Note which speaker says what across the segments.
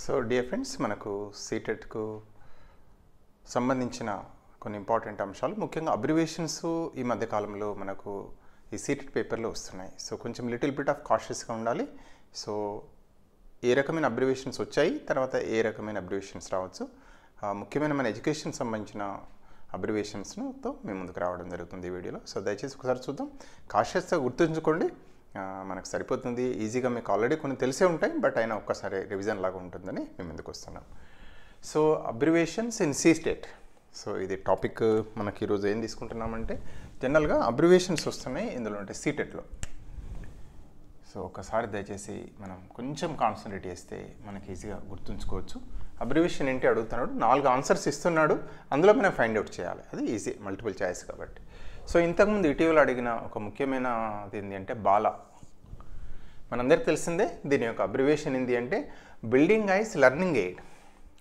Speaker 1: so dear friends మనకు సీటెట్కు e సంబంధించిన కొన్ని ఇంపార్టెంట్ అంశాలు ముఖ్యంగా అబ్రివేషన్స్ ఈ మధ్య కాలంలో మనకు ఈ సీటెట్ పేపర్లో e వస్తున్నాయి సో కొంచెం లిటిల్ బిట్ ఆఫ్ కాషియస్గా ఉండాలి సో ఏ రకమైన అబ్రివేషన్స్ వచ్చాయి తర్వాత ఏ రకమైన అబ్రివేషన్స్ రావచ్చు ముఖ్యమైన మన ఎడ్యుకేషన్ సంబంధించిన అబ్రివేషన్స్తో మేము ముందుకు రావడం జరుగుతుంది ఈ వీడియోలో సో దయచేసి ఒకసారి చూద్దాం కాషియస్గా గుర్తుంచుకోండి మనకు సరిపోతుంది ఈజీగా మీకు ఆల్రెడీ కొన్ని తెలిసే ఉంటాయి బట్ అయినా ఒక్కసారి రివిజన్ లాగా ఉంటుందని మేము ఎందుకు వస్తున్నాం so abbreviations in C state so ఇది టాపిక్ మనకి ఈరోజు ఏం తీసుకుంటున్నామంటే జనరల్గా అబ్రివేషన్స్ వస్తున్నాయి ఇందులో అంటే సీటెట్లో సో ఒకసారి దయచేసి మనం కొంచెం కాన్సన్ట్రేట్ చేస్తే మనకి ఈజీగా గుర్తుంచుకోవచ్చు అబ్రివేషన్ ఏంటి అడుగుతున్నాడు నాలుగు ఆన్సర్స్ ఇస్తున్నాడు అందులో మనం ఫైండ్ అవుట్ చేయాలి అది ఈజీ మల్టిపుల్ ఛాయిస్ కాబట్టి సో ఇంతకుముందు ఇటీవల అడిగిన ఒక ముఖ్యమైన ఏంటి అంటే బాల మనందరికీ తెలిసిందే దీని యొక్క అబ్రివేషన్ ఏంటి అంటే బిల్డింగ్ ఐస్ లెర్నింగ్ ఎయిడ్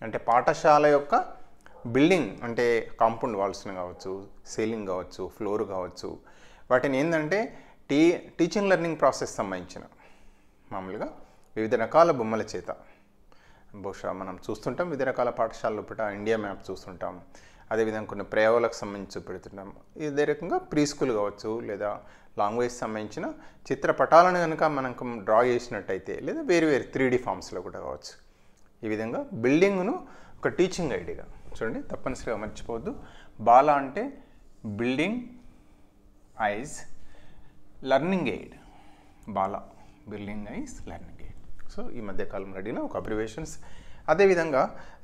Speaker 1: అంటే పాఠశాల యొక్క బిల్డింగ్ అంటే కాంపౌండ్ వాల్స్ని కావచ్చు సీలింగ్ కావచ్చు ఫ్లోర్ కావచ్చు వాటిని ఏంటంటే టీ టీచింగ్ లెర్నింగ్ ప్రాసెస్ సంబంధించిన మామూలుగా వివిధ రకాల బొమ్మల చేత బహుశా మనం చూస్తుంటాం వివిధ రకాల పాఠశాలలో పూట ఇండియా మ్యాప్ చూస్తుంటాం అదేవిధంగా కొన్ని ప్రయోగాలకు సంబంధించి చూపెడుతున్నాము ఇదే రకంగా ప్రీ స్కూల్ కావచ్చు లేదా లాంగ్వేజ్ సంబంధించిన చిత్రపటాలను కనుక మనకు డ్రా చేసినట్టయితే లేదా వేరు వేరు త్రీ డీ ఫామ్స్లో కూడా కావచ్చు ఈ విధంగా బిల్డింగ్ను ఒక టీచింగ్ ఐడిగా చూడండి తప్పనిసరిగా మర్చిపోవద్దు బాల అంటే building as learning aid BALA building as learning aid so ఈ మధ్య కాలంలో అడిగిన ఒక అబ్రివేషన్స్ అదేవిధంగా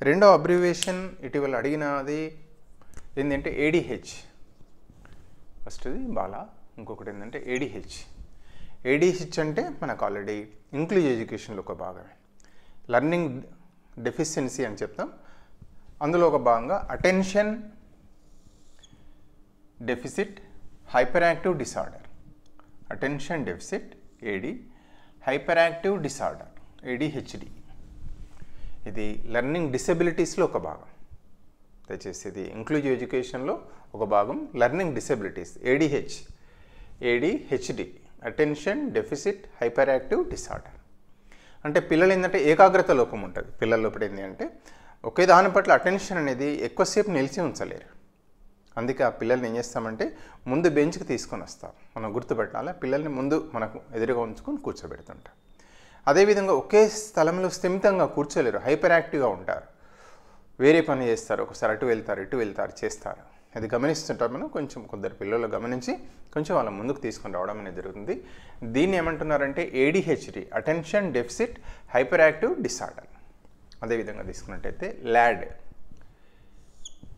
Speaker 1: రెండో అబ్రివేషన్ ఇటీవల అడిగినది ఏంటంటే ఏడిహెచ్ ఫస్ట్ది బాల ఇంకొకటి ఏంటంటే ఏడిహెచ్ ఏడిహెచ్ అంటే మనకు ఆల్రెడీ ఇంక్లూజ్ ఎడ్యుకేషన్లో ఒక భాగమే లర్నింగ్ డెఫిషియన్సీ అని చెప్తాం అందులో ఒక భాగంగా attention deficit hyperactive disorder attention deficit AD hyperactive disorder ADHD ఇది లెర్నింగ్ డిసెబిలిటీస్లో ఒక భాగం దయచేసి ఇది ఇంక్లూజివ్ ఎడ్యుకేషన్లో ఒక భాగం learning disabilities ADH ADHD attention deficit hyperactive disorder అంటే పిల్లలు ఏంటంటే ఏకాగ్రత లోపం ఉంటుంది పిల్లల ఇప్పుడు ఏంటి అంటే ఒకే దాని పట్ల అటెన్షన్ అనేది ఎక్కువసేపు నిలిచి ఉంచలేరు అందుకే ఆ పిల్లల్ని ఏం చేస్తామంటే ముందు బెంచ్కి తీసుకొని వస్తాం మనం గుర్తుపెట్టాలి పిల్లల్ని ముందు మనకు ఎదురుగా ఉంచుకొని కూర్చోబెడుతుంటాం అదేవిధంగా ఒకే స్థలంలో స్థిమితంగా కూర్చోలేరు హైపర్ యాక్టివ్గా ఉంటారు వేరే పని చేస్తారు ఒకసారి అటు వెళ్తారు ఇటు వెళ్తారు చేస్తారు అది గమనిస్తుంటాం మనం కొంచెం కొందరు పిల్లలు గమనించి కొంచెం వాళ్ళ ముందుకు తీసుకొని రావడం అనేది జరుగుతుంది దీన్ని ఏమంటున్నారంటే ADHD attention deficit hyperactive disorder అదేవిధంగా తీసుకున్నట్టయితే ల్యాడ్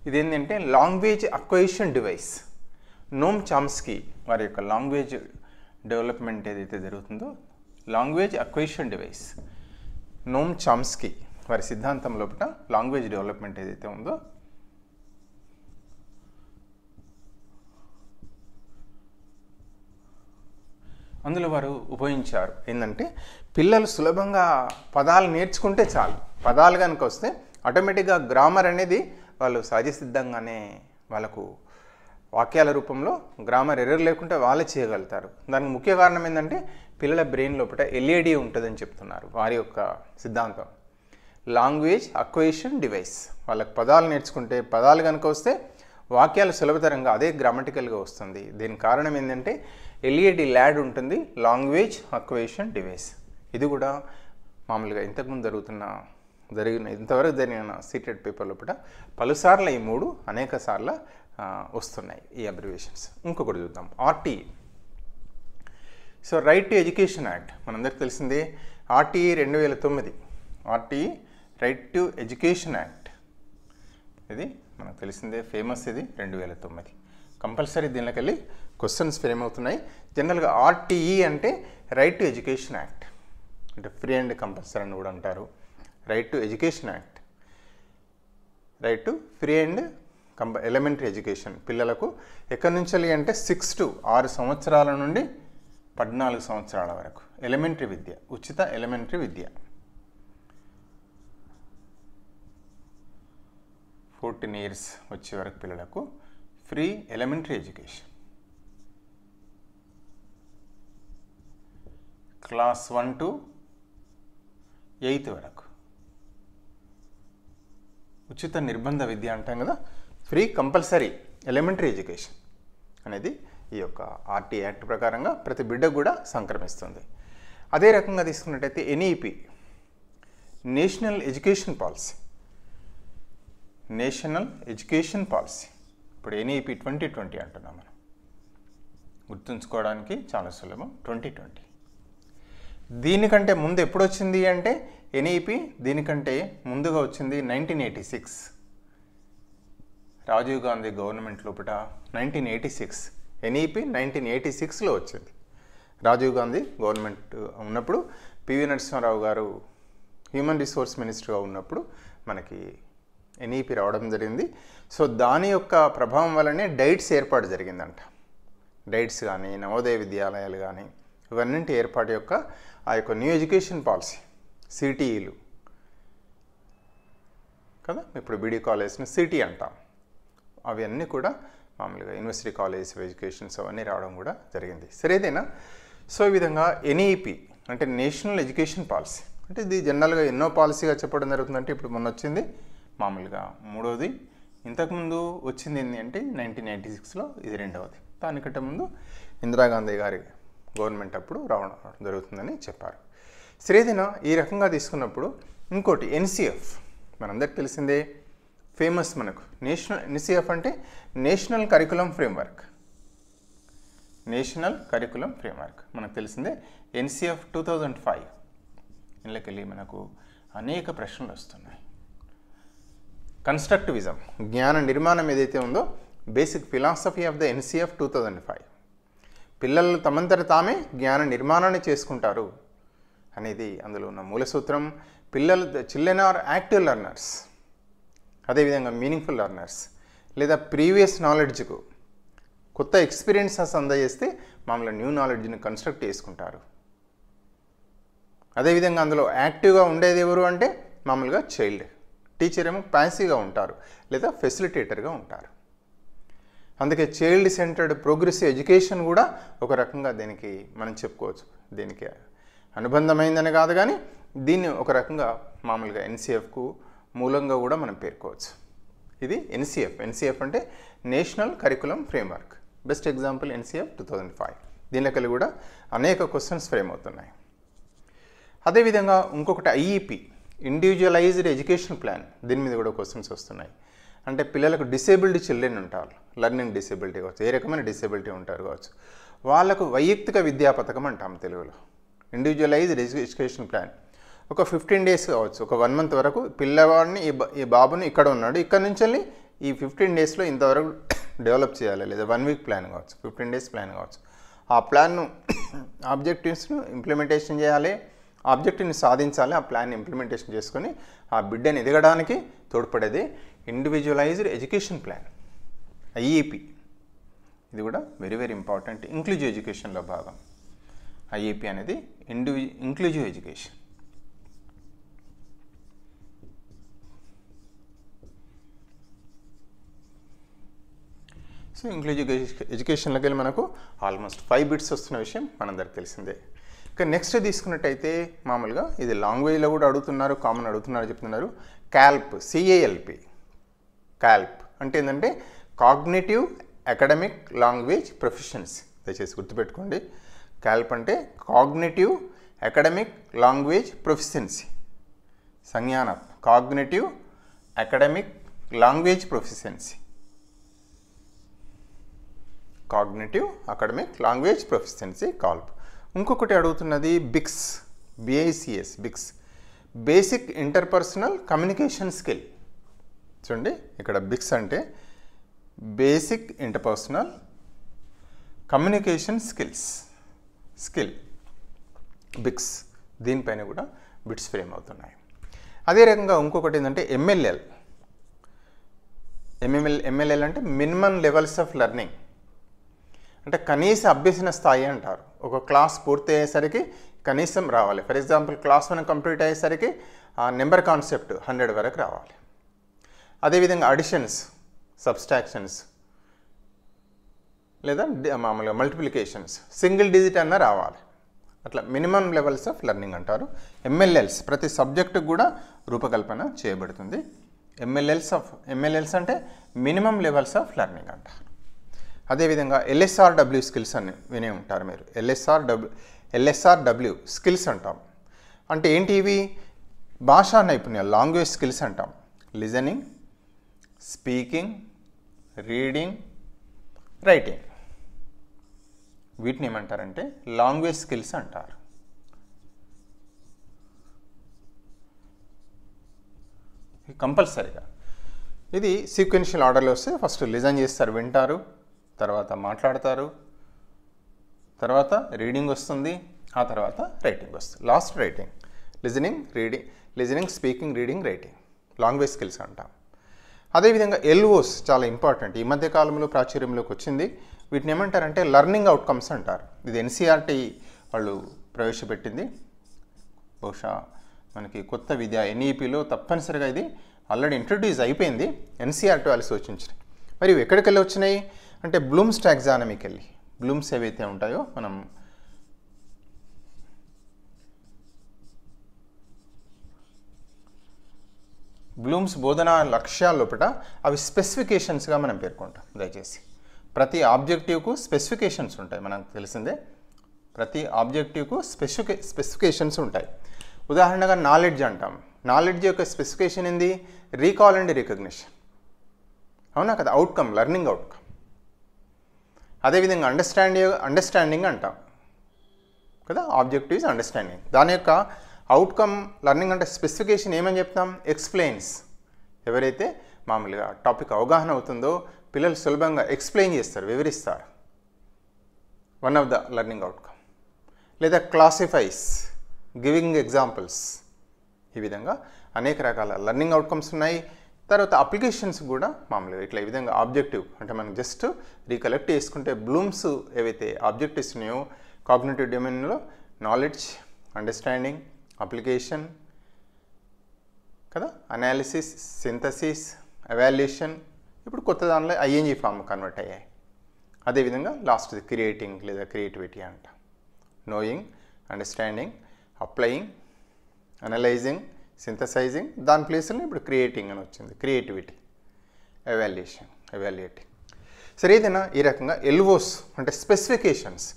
Speaker 1: ఇదేంటంటే లాంగ్వేజ్ అక్వేషన్ డివైస్ నోమ్ చామ్స్కి వారి యొక్క లాంగ్వేజ్ డెవలప్మెంట్ ఏదైతే జరుగుతుందో లాంగ్వేజ్ అక్వేషన్ డివైస్ నోమ్ చామ్స్కి వారి సిద్ధాంతం లోపల లాంగ్వేజ్ డెవలప్మెంట్ ఏదైతే ఉందో అందులో వారు ఉపయోగించారు ఏంటంటే పిల్లలు సులభంగా పదాలు నేర్చుకుంటే చాలు పదాలు కనుక వస్తే ఆటోమేటిక్గా గ్రామర్ అనేది వాళ్ళు సహజసిద్ధంగానే వాళ్ళకు వాక్యాల రూపంలో గ్రామర్ ఎర్రర్ లేకుంటే వాళ్ళే చేయగలుగుతారు దానికి ముఖ్య కారణం ఏంటంటే పిల్లల బ్రెయిన్ లోపల ఎల్ఏడి ఉంటుందని చెప్తున్నారు వారి యొక్క సిద్ధాంతం లాంగ్వేజ్ అక్వేషన్ డివైస్ వాళ్ళకి పదాలు నేర్చుకుంటే పదాలు కనుక వస్తే వాక్యాలు సులభతరంగా అదే గ్రామటికల్గా వస్తుంది దీని కారణం ఏంటంటే ఎల్ఈడి ల్యాడ్ ఉంటుంది లాంగ్వేజ్ అక్వేషన్ డివైస్ ఇది కూడా మామూలుగా ఇంతకుముందు జరుగుతున్న జరిగిన ఇంతవరకు జరిగిన సీటెడ్ పేపర్ లోపల పలుసార్లు ఈ మూడు అనేక సార్లు వస్తున్నాయి ఈ అబ్రివేషన్స్ ఇంకొకటి చూద్దాం RTE so right to education act మనందరికీ తెలిసిందే ఆర్టీఈ రెండు వేల తొమ్మిది RTE right to education act ఇది మనకు తెలిసిందే ఫేమస్ ఇది రెండు వేల తొమ్మిది కంపల్సరీ దీనికెళ్ళి క్వశ్చన్స్ ఫ్రేమ్ అవుతున్నాయి జనరల్గా ఆర్టీఈ e అంటే రైట్ టు ఎడ్యుకేషన్ యాక్ట్ అంటే ఫ్రీ అండ్ కంపల్సరీ అని కూడా అంటారు right to education act right to free and కంప ఎలిమెంటరీ ఎడ్యుకేషన్ పిల్లలకు ఎక్కడి నుంచి అంటే సిక్స్ టు ఆరు సంవత్సరాల నుండి పద్నాలుగు సంవత్సరాల వరకు ఎలిమెంటరీ విద్య ఉచిత ఎలిమెంటరీ విద్య ఫోర్టీన్ ఇయర్స్ వచ్చే వరకు పిల్లలకు free elementary education class one to eighth వరకు ఉచిత నిర్బంధ విద్య అంటాం కదా ఫ్రీ కంపల్సరీ ఎలిమెంటరీ ఎడ్యుకేషన్ అనేది ఈ యొక్క ఆర్టీ యాక్ట్ ప్రకారంగా ప్రతి బిడ్డ కూడా సంక్రమిస్తుంది అదే రకంగా తీసుకున్నట్టయితే NEP national education policy national education policy ఇప్పుడు ఎన్ఈపి ట్వంటీ ట్వంటీ అంటున్నాం మనం గుర్తుంచుకోవడానికి చాలా సులభం ట్వంటీ ట్వంటీ దీనికంటే ముందు ఎప్పుడు వచ్చింది అంటే ఎన్ఈపి దీనికంటే ముందుగా వచ్చింది nineteen eighty six Rajiv Gandhi government లోపల nineteen eighty six NEP nineteen eighty సిక్స్లో వచ్చింది రాజీవ్ గాంధీ గవర్నమెంట్ ఉన్నప్పుడు PV Narasimha Rao garu human resource మినిస్టర్గా ఉన్నప్పుడు మనకి ఎన్ఈపి రావడం జరిగింది సో దాని యొక్క ప్రభావం వల్లనే డైట్స్ ఏర్పాటు జరిగిందంట డైట్స్ కానీ నవోదయ విద్యాలయాలు కానీ ఇవన్నింటి ఏర్పాటు యొక్క ఆ యొక్క న్యూ ఎడ్యుకేషన్ పాలసీ సిటీఈలు కదా ఇప్పుడు బీడీ కాలేజ్ని సిటీ అంటాం అవన్నీ కూడా మామూలుగా యూనివర్సిటీ కాలేజ్ ఎడ్యుకేషన్స్ అవన్నీ రావడం కూడా జరిగింది సరేదేనా సో ఈ విధంగా ఎన్ఈపి అంటే నేషనల్ ఎడ్యుకేషన్ పాలసీ అంటే ఇది జనరల్గా ఎన్నో పాలసీగా చెప్పడం జరుగుతుందంటే ఇప్పుడు మొన్న వచ్చింది మామూలుగా మూడవది ఇంతకుముందు వచ్చింది ఏంటి అంటే నైన్టీన్ నైంటీ సిక్స్లో ఇది రెండవది దానికంటే ముందు ఇందిరాగాంధీ గారి గవర్నమెంట్ అప్పుడు రావడం జరుగుతుందని చెప్పారు శ్రీదిన ఈ రకంగా తీసుకున్నప్పుడు ఇంకోటి ఎన్సిఎఫ్ మనందరికి తెలిసిందే ఫేమస్ మనకు నేషనల్ ఎన్సిఎఫ్ అంటే national curriculum framework national curriculum framework మనకు తెలిసిందే ఎన్సిఎఫ్ టూ థౌజండ్ ఫైవ్ ఇళ్ళకెళ్ళి మనకు అనేక ప్రశ్నలు వస్తున్నాయి కన్స్ట్రక్టివిజం జ్ఞాన నిర్మాణం ఏదైతే ఉందో basic philosophy of the NCF two thousand five పిల్లలు తమంతట తామే జ్ఞాన నిర్మాణాన్ని చేసుకుంటారు అనేది అందులో ఉన్న మూల సూత్రం పిల్లలు చిల్డ్రన్ ఆర్ యాక్టివ్ లర్నర్స్ అదేవిధంగా మీనింగ్ఫుల్ లర్నర్స్ లేదా ప్రీవియస్ నాలెడ్జ్కు కొత్త ఎక్స్పీరియన్సెస్ అందజేస్తే మామూలు న్యూ నాలెడ్జ్ని కన్స్ట్రక్ట్ చేసుకుంటారు అదేవిధంగా అందులో యాక్టివ్గా ఉండేది ఎవరు అంటే మామూలుగా చైల్డ్ టీచర్ ఏమో ఫ్యాన్సీగా ఉంటారు లేదా ఫెసిలిటేటర్గా ఉంటారు అందుకే చైల్డ్ సెంటర్డ్ ప్రోగ్రెసివ్ ఎడ్యుకేషన్ కూడా ఒక రకంగా దీనికి మనం చెప్పుకోవచ్చు దీనికి అనుబంధమైందని కాదు కానీ దీన్ని ఒక రకంగా మామూలుగా ఎన్సీఎఫ్కు మూలంగా కూడా మనం పేర్కోవచ్చు ఇది ఎన్సీఎఫ్ ఎన్సీఎఫ్ అంటే national curriculum framework best example NCF two thousand five దీనిలో కూడా అనేక క్వశ్చన్స్ ఫ్రేమ్ అవుతున్నాయి అదేవిధంగా ఇంకొకటి ఐఈపి ఇండివిజువలైజ్డ్ ఎడ్యుకేషన్ ప్లాన్ దీని మీద కూడా క్వశ్చన్స్ వస్తున్నాయి అంటే పిల్లలకు డిసేబిలిటీ చిల్డ్రన్ ఉంటారు లర్నింగ్ డిసేబిలిటీ కావచ్చు ఏ రకమైన డిసేబిలిటీ ఉంటారు కావచ్చు వాళ్ళకు వైయక్తిక విద్యా పథకం అంటాం తెలుగులో ఇండివిజువలైజ్డ్ ఎడ్యుకేషన్ ప్లాన్ ఒక ఫిఫ్టీన్ డేస్ కావచ్చు ఒక వన్ మంత్ వరకు పిల్లవాడిని ఈ ఈ బాబుని ఇక్కడ ఉన్నాడు ఇక్కడ నుంచి వెళ్ళి ఈ ఫిఫ్టీన్ డేస్లో ఇంతవరకు డెవలప్ చేయాలి లేదా వన్ వీక్ ప్లాన్ కావచ్చు ఫిఫ్టీన్ డేస్ ప్లాన్ కావచ్చు ఆ ప్లాన్ను ఆబ్జెక్టివ్స్ను ఇంప్లిమెంటేషన్ చేయాలి ఆబ్జెక్టివ్ని సాధించాలి ఆ ప్లాన్ ఇంప్లిమెంటేషన్ చేసుకొని ఆ బిడ్డని ఎదగడానికి తోడ్పడేది ఇండివిజువలైజ్డ్ ఎడ్యుకేషన్ ప్లాన్ ఐఏపి ఇది కూడా వెరీ వెరీ ఇంపార్టెంట్ ఇంక్లూజివ్ ఎడ్యుకేషన్లో భాగం ఐఏపి అనేది ఇండివి ఇంక్లూజివ్ ఎడ్యుకేషన్ సో ఇంక్లూజివ్ ఎడ్యుకేషన్లోకి వెళ్ళి మనకు ఆల్మోస్ట్ ఫైవ్ బిట్స్ వస్తున్న విషయం మనందరికి తెలిసిందే ఇక నెక్స్ట్ తీసుకున్నట్టయితే మామూలుగా ఇది లాంగ్వేజ్లో కూడా అడుగుతున్నారు కామన్ అడుగుతున్నారు చెప్తున్నారు క్యాల్ప్ సిఏఎల్పి క్యాల్ప్ అంటే ఏంటంటే కాగ్నేటివ్ అకాడమిక్ లాంగ్వేజ్ ప్రొఫెషన్స్ దయచేసి గుర్తుపెట్టుకోండి క్యాల్ప్ అంటే కాగ్నేటివ్ అకాడమిక్ లాంగ్వేజ్ ప్రొఫెషన్స్ సంజ్ఞానం cognitive academic language professions cognitive academic language proficiency CALP ఇంకొకటి అడుగుతున్నది BICS BICS BICS basic interpersonal communication skill చూడండి ఇక్కడ బిక్స్ అంటే basic interpersonal communication skills skill BICS దీనిపైన కూడా బిట్స్ ఫ్రేమ్ అవుతున్నాయి అదే రకంగా ఇంకొకటి ఏంటంటే ఎంఎల్ఎల్ ఎంఎంఎల్ ఎంఎల్ఎల్ అంటే మినిమం లెవెల్స్ ఆఫ్ లెర్నింగ్ అంటే కనీస అభ్యసన స్థాయి అంటారు ఒక క్లాస్ పూర్తి అయ్యేసరికి కనీసం రావాలి for example class one complete అయ్యేసరికి ఆ నెంబర్ కాన్సెప్ట్ హండ్రెడ్ వరకు రావాలి అదేవిధంగా అడిషన్స్ సబ్స్ట్రాక్షన్స్ లేదా మామూలుగా మల్టిప్లికేషన్స్ సింగిల్ డిజిట్ అన్న రావాలి అట్లా మినిమం లెవెల్స్ ఆఫ్ లెర్నింగ్ అంటారు ఎంఎల్ఎల్స్ ప్రతి సబ్జెక్టుకు కూడా రూపకల్పన చేయబడుతుంది ఎంఎల్ఎల్స్ ఆఫ్ ఎంఎల్ఎల్స్ అంటే మినిమం లెవెల్స్ ఆఫ్ లెర్నింగ్ అంటారు అదేవిధంగా ఎల్ఎస్ఆర్ డబ్ల్యూ స్కిల్స్ అని వినే ఉంటారు మీరు LSR W LSR W skills అంటాం అంటే ఏంటి ఇవి భాషా నైపుణ్యాలు లాంగ్వేజ్ స్కిల్స్ అంటాం లిజనింగ్ స్పీకింగ్ రీడింగ్ రైటింగ్ వీటిని ఏమంటారంటే లాంగ్వేజ్ స్కిల్స్ అంటారు కంపల్సరీగా ఇది సీక్వెన్షియల్ ఆర్డర్లో వస్తే ఫస్ట్ లిజన్ చేస్తారు వింటారు తర్వాత మాట్లాడతారు తర్వాత రీడింగ్ వస్తుంది ఆ తర్వాత రైటింగ్ వస్తుంది last writing listening reading listening speaking reading writing language skills అంటాం అదేవిధంగా ఎల్ఓస్ చాలా ఇంపార్టెంట్ ఈ మధ్య కాలంలో ప్రాచుర్యంలోకి వచ్చింది వీటిని ఏమంటారంటే లర్నింగ్ అవుట్కమ్స్ అంటారు ఇది ఎన్సీఆర్టీ వాళ్ళు ప్రవేశపెట్టింది బహుశా మనకి కొత్త విద్య ఎన్ఈపిలో తప్పనిసరిగా ఇది ఆల్రెడీ ఇంట్రడ్యూస్ అయిపోయింది ఎన్సీఆర్టీ వాళ్ళు సూచించినాయి మరి ఇవి ఎక్కడికెళ్ళి వచ్చినాయి అంటే బ్లూమ్స్ టాక్సానమీకి వెళ్ళి బ్లూమ్స్ ఏవైతే ఉంటాయో మనం బ్లూమ్స్ బోధనా లక్ష్యాల లోపల అవి స్పెసిఫికేషన్స్గా మనం పేర్కొంటాం దయచేసి ప్రతి ఆబ్జెక్టివ్కు స్పెసిఫికేషన్స్ ఉంటాయి మనకు తెలిసిందే ప్రతి ఆబ్జెక్టివ్కు స్పెసిఫికే స్పెసిఫికేషన్స్ ఉంటాయి ఉదాహరణగా నాలెడ్జ్ అంటాం నాలెడ్జ్ యొక్క స్పెసిఫికేషన్ ఏంది రీకాల్ అండ్ రికగ్నిషన్ అవునా కదా అవుట్కమ్ లెర్నింగ్ అవుట్కమ్ అదేవిధంగా అండర్స్టాండి అండర్స్టాండింగ్ అంటాం కదా ఆబ్జెక్టివ్ ఇస్ అండర్స్టాండింగ్ దాని యొక్క అవుట్కమ్ లర్నింగ్ అంటే స్పెసిఫికేషన్ ఏమని చెప్తాం ఎక్స్ప్లెయిన్స్ ఎవరైతే మామూలుగా టాపిక్ అవగాహన అవుతుందో పిల్లలు సులభంగా ఎక్స్ప్లెయిన్ చేస్తారు వివరిస్తారు one of the learning outcome లేదా క్లాసిఫైస్ గివింగ్ ఎగ్జాంపుల్స్ ఈ విధంగా అనేక రకాల లర్నింగ్ అవుట్కమ్స్ ఉన్నాయి తర్వాత అప్లికేషన్స్ కూడా మామూలుగా ఇట్లా ఈ విధంగా ఆబ్జెక్టివ్ అంటే మనం జస్ట్ రీకలెక్ట్ చేసుకుంటే బ్లూమ్స్ ఏవైతే ఆబ్జెక్టివ్స్ ఉన్నాయో కాగ్నేటివ్ డొమైన్లో నాలెడ్జ్ అండర్స్టాండింగ్ అప్లికేషన్ కదా అనాలిసిస్ సింథసిస్ అవాల్యుయేషన్ ఇప్పుడు కొత్త దానిలో ఐఎన్జీ ఫామ్ కన్వర్ట్ అయ్యాయి అదేవిధంగా లాస్ట్ క్రియేటింగ్ లేదా క్రియేటివిటీ అంట knowing understanding applying analysing synthesising దాని ప్లేస్లో ఇప్పుడు క్రియేటింగ్ అని వచ్చింది క్రియేటివిటీ ఎవాల్యుయేషన్ ఎవాల్యుయేటింగ్ సరే ఏదైనా ఈ రకంగా ఎల్వోస్ అంటే స్పెసిఫికేషన్స్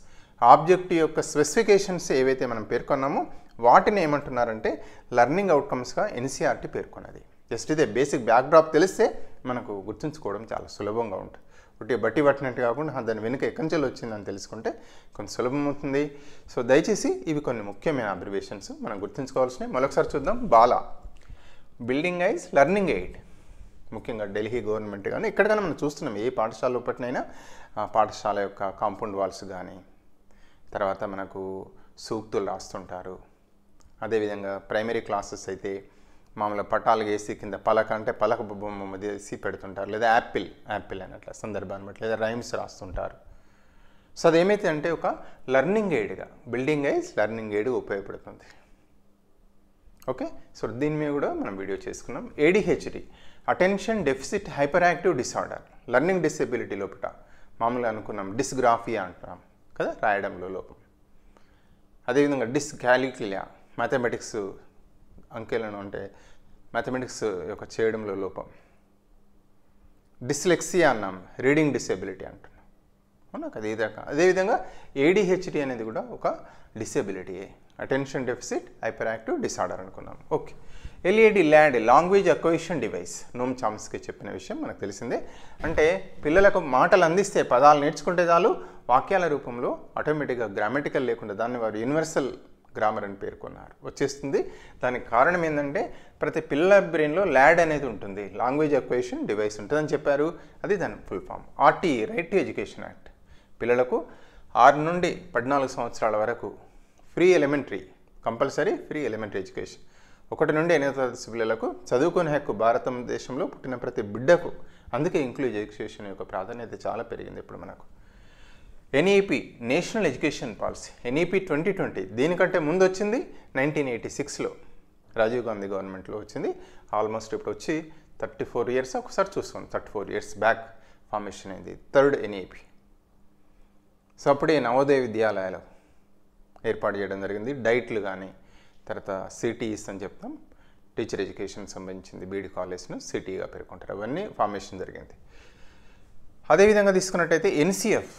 Speaker 1: ఆబ్జెక్ట్ యొక్క స్పెసిఫికేషన్స్ ఏవైతే మనం పేర్కొన్నామో వాటిని ఏమంటున్నారంటే లర్నింగ్ అవుట్కమ్స్గా ఎన్సీఆర్టీ పేర్కొన్నది జస్ట్ ఇదే బేసిక్ బ్యాక్డ్రాప్ తెలిస్తే మనకు గుర్తుంచుకోవడం చాలా సులభంగా ఉంటుంది పుట్టి బట్టి పట్టినట్టు కాకుండా దాని వెనుక ఎక్కడి వచ్చిందని తెలుసుకుంటే కొంచెం సులభం అవుతుంది సో దయచేసి ఇవి కొన్ని ముఖ్యమైన అబ్రివేషన్స్ మనం గుర్తుంచుకోవాల్సినవి మరొకసారి చూద్దాం BALA building as learning aid ముఖ్యంగా ఢిల్లీ గవర్నమెంట్ కానీ ఎక్కడికైనా మనం చూస్తున్నాం ఏ పాఠశాల లోపటినైనా పాఠశాల యొక్క కాంపౌండ్ వాల్స్ కానీ తర్వాత మనకు సూక్తులు రాస్తుంటారు అదేవిధంగా ప్రైమరీ క్లాసెస్ అయితే మామూలుగా పటాలు వేసి కింద పలక అంటే పలక బొమ్మ వేసి పెడుతుంటారు లేదా యాపిల్ యాపిల్ అని అట్లా సందర్భాన్ని బట్టి లేదా రైమ్స్ రాస్తుంటారు సో అది ఏమైతే అంటే ఒక లర్నింగ్ ఎయిడ్గా బిల్డింగ్ ఐజ్ లెర్నింగ్ ఎయిడ్గా ఉపయోగపడుతుంది ఓకే సో దీని మీద కూడా మనం వీడియో చేసుకున్నాం ADHD attention deficit hyperactive disorder learning disability లోపల మామూలుగా అనుకున్నాం డిస్గ్రాఫియా అంటున్నాం కదా రాయడంలో లోపం అదేవిధంగా డిస్ క్యాలిక్లియా మ్యాథమెటిక్స్ అంకెలను అంటే మ్యాథమెటిక్స్ యొక్క చేయడంలో లోపం డిస్లెక్సియా అన్నాం రీడింగ్ డిసేబిలిటీ అంటున్నాం అవునా కదా ఇదే అదేవిధంగా ఏడిహెచ్డి అనేది కూడా ఒక disability attention deficit hyperactive disorder అనుకున్నాం okay LED LAD language acquisition device Noam Chomsky చెప్పిన విషయం మనకు తెలిసిందే అంటే పిల్లలకు మాటలు అందిస్తే పదాలు నేర్చుకుంటే చాలు వాక్యాల రూపంలో ఆటోమేటిక్గా గ్రామెటికల్ లేకుండా దాన్ని వారు యూనివర్సల్ గ్రామర్ అని పేర్కొన్నారు వచ్చేస్తుంది దానికి కారణం ఏంటంటే ప్రతి పిల్ల బ్రెయిన్లో ల్యాడ్ అనేది ఉంటుంది లాంగ్వేజ్ ఎక్వేషన్ డివైస్ ఉంటుందని చెప్పారు అది దాని full form RT right to education act పిల్లలకు ఆరు నుండి పద్నాలుగు సంవత్సరాల వరకు free elementary compulsory free elementary education ఒకటి నుండి ఎనిమిది తరగతి పిల్లలకు చదువుకునే హక్కు భారతదేశంలో పుట్టిన ప్రతి బిడ్డకు అందుకే ఇంక్లూజ్ ఎడ్యుకేషన్ యొక్క ప్రాధాన్యత చాలా పెరిగింది ఇప్పుడు మనకు NEP national education policy NEP twenty twenty దీనికంటే ముందు వచ్చింది నైన్టీన్ ఎయిటీ సిక్స్లో రాజీవ్ గాంధీ గవర్నమెంట్లో వచ్చింది ఆల్మోస్ట్ ఇప్పుడు వచ్చి థర్టీ ఫోర్ ఇయర్స్ ఒకసారి చూసుకోండి thirty four years back formation అయింది థర్డ్ ఎన్ఈపి సో అప్పుడే నవోదయ విద్యాలయాలు ఏర్పాటు చేయడం జరిగింది డైట్లు కానీ తర్వాత సిటీస్ అని చెప్తాం టీచర్ ఎడ్యుకేషన్ సంబంధించింది బీడీ కాలేజ్ను సిటీగా పేర్కొంటారు అవన్నీ ఫార్మేషన్ జరిగింది అదేవిధంగా తీసుకున్నట్టయితే ఎన్సీఎఫ్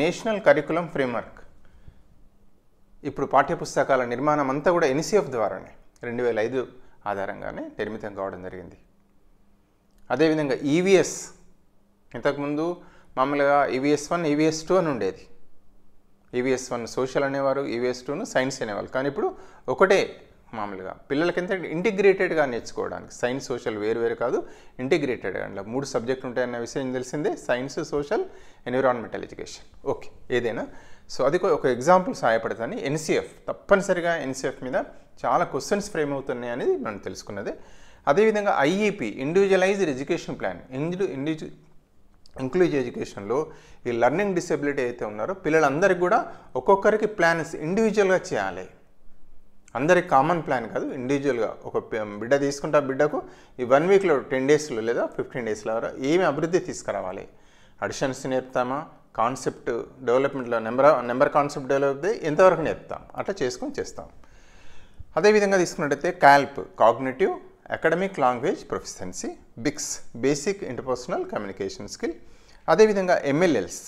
Speaker 1: నేషనల్ కరికులం ఫ్రేమ్వర్క్ ఇప్పుడు పాఠ్యపుస్తకాల నిర్మాణం అంతా కూడా ఎన్సీఎఫ్ ద్వారానే రెండు వేల ఐదు ఆధారంగానే నిర్మితం కావడం జరిగింది అదేవిధంగా ఈవీఎస్ e ఇంతకుముందు మామూలుగా ఈవీఎస్ వన్ ఈవీఎస్ టూ అని ఉండేది ఈవీఎస్ వన్ సోషల్ అనేవారు ఈవీఎస్ టూను సైన్స్ అనేవాళ్ళు కానీ ఇప్పుడు ఒకటే మామూలుగా పిల్లలకి ఎంత ఇంటిగ్రేటెడ్గా నేర్చుకోవడానికి సైన్స్ సోషల్ వేరు వేరు కాదు ఇంటిగ్రేటెడ్ అందులో మూడు సబ్జెక్టులు ఉంటాయన్న విషయం తెలిసిందే science social environmental education okay ఏదైనా సో అది ఒక ఎగ్జాంపుల్ సహాయపడుతుంది ఎన్సీఎఫ్ తప్పనిసరిగా ఎన్సీఎఫ్ మీద చాలా క్వశ్చన్స్ ఫ్రేమ్ అవుతున్నాయి అనేది మనం తెలుసుకున్నది అదేవిధంగా ఐఈపి ఇండివిజువలైజ్డ్ ఎడ్యుకేషన్ ప్లాన్ ఇండి ఇండివిజు ఇంక్లూజివ్ ఎడ్యుకేషన్లో ఈ లర్నింగ్ డిసెబిలిటీ అయితే ఉన్నారో పిల్లలందరికీ కూడా ఒక్కొక్కరికి ప్లాన్స్ ఇండివిజువల్గా చేయాలి అందరికి కామన్ ప్లాన్ కాదు ఇండివిజువల్గా ఒక బిడ్డ తీసుకుంటే బిడ్డకు ఈ వన్ వీక్లో టెన్ డేస్లో లేదా ఫిఫ్టీన్ డేస్లో ఏమి అభివృద్ధి తీసుకురావాలి అడిషన్స్ నేర్పుతామా కాన్సెప్ట్ డెవలప్మెంట్లో నెంబర్ నెంబర్ కాన్సెప్ట్ డెవలప్ ఎంతవరకు నేర్పుతాం అట్లా చేసుకొని చేస్తాం అదేవిధంగా తీసుకున్నట్టయితే CALP cognitive academic language proficiency BICS basic interpersonal communication skill అదేవిధంగా MLLs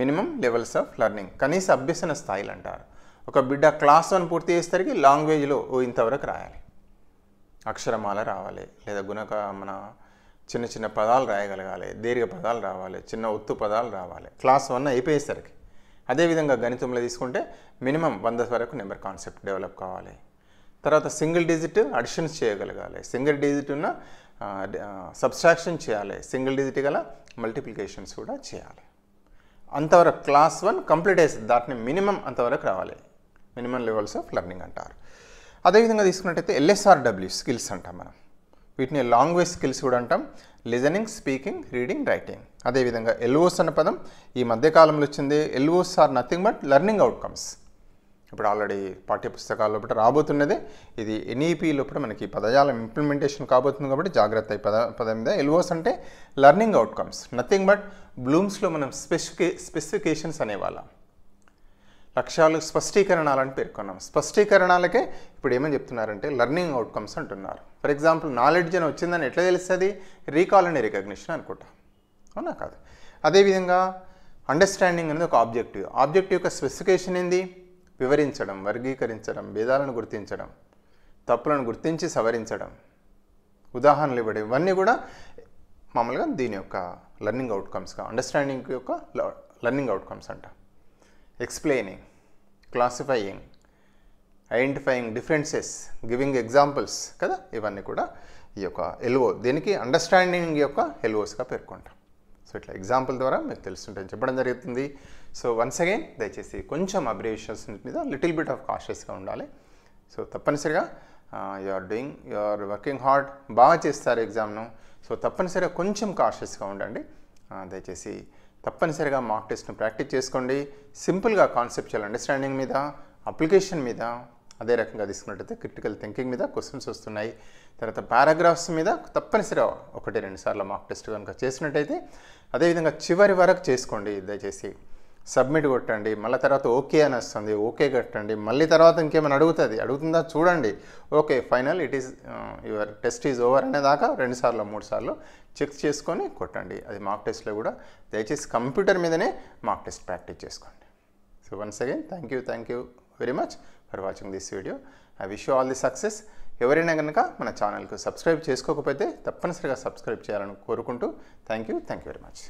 Speaker 1: minimum levels of learning కనీస అభ్యసన స్థాయిలు అంటారు ఒక బిడ్డ క్లాస్ వన్ పూర్తి చేసేసరికి లాంగ్వేజ్లో ఓ ఇంతవరకు రాయాలి అక్షరమాల రావాలి లేదా గుణక మన చిన్న చిన్న పదాలు రాయగలగాలి దీర్ఘ పదాలు రావాలి చిన్న ఒత్తు పదాలు రావాలి క్లాస్ వన్ అయిపోయేసరికి అదేవిధంగా గణితంలో తీసుకుంటే మినిమం వంద వరకు నెంబర్ కాన్సెప్ట్ డెవలప్ కావాలి తర్వాత సింగిల్ డిజిట్ అడిషన్స్ చేయగలగాలి సింగిల్ డిజిట్ ఉన్న సబ్స్ట్రాక్షన్ చేయాలి సింగిల్ డిజిట్ గల మల్టిప్లికేషన్స్ కూడా చేయాలి అంతవరకు క్లాస్ వన్ కంప్లీట్ అవుతుంది దాటిని మినిమం అంతవరకు రావాలి మినిమం లెవెల్స్ ఆఫ్ లెర్నింగ్ అంటారు అదేవిధంగా తీసుకున్నట్టయితే ఎల్ఎస్ఆర్డబ్ల్యూ స్కిల్స్ అంటాం మనం వీటిని లాంగ్వేజ్ స్కిల్స్ కూడా అంటాం లిజనింగ్ స్పీకింగ్ రీడింగ్ రైటింగ్ అదేవిధంగా ఎల్ఓస్ అన్న పదం ఈ మధ్యకాలంలో వచ్చింది LOs are nothing but learning outcomes ఇప్పుడు ఆల్రెడీ పాఠ్యపుస్తకాల్లో ఒకటి రాబోతున్నదే ఇది ఎన్ఈపి e లోపల మనకి పదజాలం ఇంప్లిమెంటేషన్ కాబోతుంది కాబట్టి జాగ్రత్త పద పదం మీద ఎల్ఓస్ అంటే లెర్నింగ్ అవుట్కమ్స్ నథింగ్ బట్ బ్లూమ్స్లో మనం స్పెసిఫికే స్పెసిఫికేషన్స్ అనేవాళ్ళం లక్ష్యాలు స్పష్టీకరణాలని పేర్కొన్నాం స్పష్టీకరణాలకే ఇప్పుడు ఏమని చెప్తున్నారంటే లర్నింగ్ అవుట్కమ్స్ అంటున్నారు ఫర్ ఎగ్జాంపుల్ నాలెడ్జ్ అని వచ్చిందని ఎట్లా తెలుస్తుంది రీకాల్ అనే రికగ్నిషన్ అనుకుంటా అవునా కాదు అదేవిధంగా అండర్స్టాండింగ్ అనేది ఒక ఆబ్జెక్టివ్ ఆబ్జెక్టివ్ యొక్క స్పెసిఫికేషన్ ఏంది వివరించడం వర్గీకరించడం భేదాలను గుర్తించడం తప్పులను గుర్తించి సవరించడం ఉదాహరణలు ఇవ్వడం ఇవన్నీ కూడా మామూలుగా దీని యొక్క లర్నింగ్ అవుట్కమ్స్గా అండర్స్టాండింగ్ యొక్క లర్నింగ్ అవుట్కమ్స్ అంట explaining classifying identifying differences giving examples కదా ఇవన్నీ కూడా ఈ యొక్క ఎల్వో దీనికి అండర్స్టాండింగ్ యొక్క ఎల్ఓస్గా పేర్కొంటాం సో ఇట్లా ఎగ్జాంపుల్ ద్వారా మీకు తెలుసుంటే చెప్పడం జరుగుతుంది సో వన్స్ అగైన్ దయచేసి కొంచెం అబ్రివేషన్స్ మీద లిటిల్ బిట్ ఆఫ్ కాషియస్గా ఉండాలి సో తప్పనిసరిగా you are doing you are working hard బాగా చేస్తారు ఎగ్జామ్ను సో తప్పనిసరిగా కొంచెం కాషియస్గా ఉండండి దయచేసి తప్పనిసరిగా మాక్ టెస్ట్ను ప్రాక్టీస్ చేసుకోండి సింపుల్గా కాన్సెప్చువల్ అండర్స్టాండింగ్ మీద అప్లికేషన్ మీద అదే రకంగా తీసుకున్నట్టయితే క్రిటికల్ థింకింగ్ మీద క్వశ్చన్స్ వస్తున్నాయి తర్వాత పారాగ్రాఫ్స్ మీద తప్పనిసరిగా ఒకటి రెండు సార్లు మాక్ టెస్ట్ కనుక చేసినట్టయితే అదేవిధంగా చివరి వరకు చేసుకోండి దయచేసి సబ్మిట్ కొట్టండి మళ్ళీ తర్వాత ఓకే అని వస్తుంది ఓకే కట్టండి మళ్ళీ తర్వాత ఇంకేమైనా అడుగుతుంది అడుగుతుందా చూడండి okay final it is your test is over అనేదాకా రెండుసార్లు మూడు సార్లు చెక్ చేసుకొని కొట్టండి అది మాక్ టెస్ట్లో కూడా దయచేసి కంప్యూటర్ మీదనే మాక్ టెస్ట్ ప్రాక్టీస్ చేసుకోండి so once again thank you thank you very much for watching this video I wish you all the success ఎవరైనా కనుక మన ఛానల్కు సబ్స్క్రైబ్ చేసుకోకపోతే తప్పనిసరిగా సబ్స్క్రైబ్ చేయాలని కోరుకుంటూ thank you thank you very much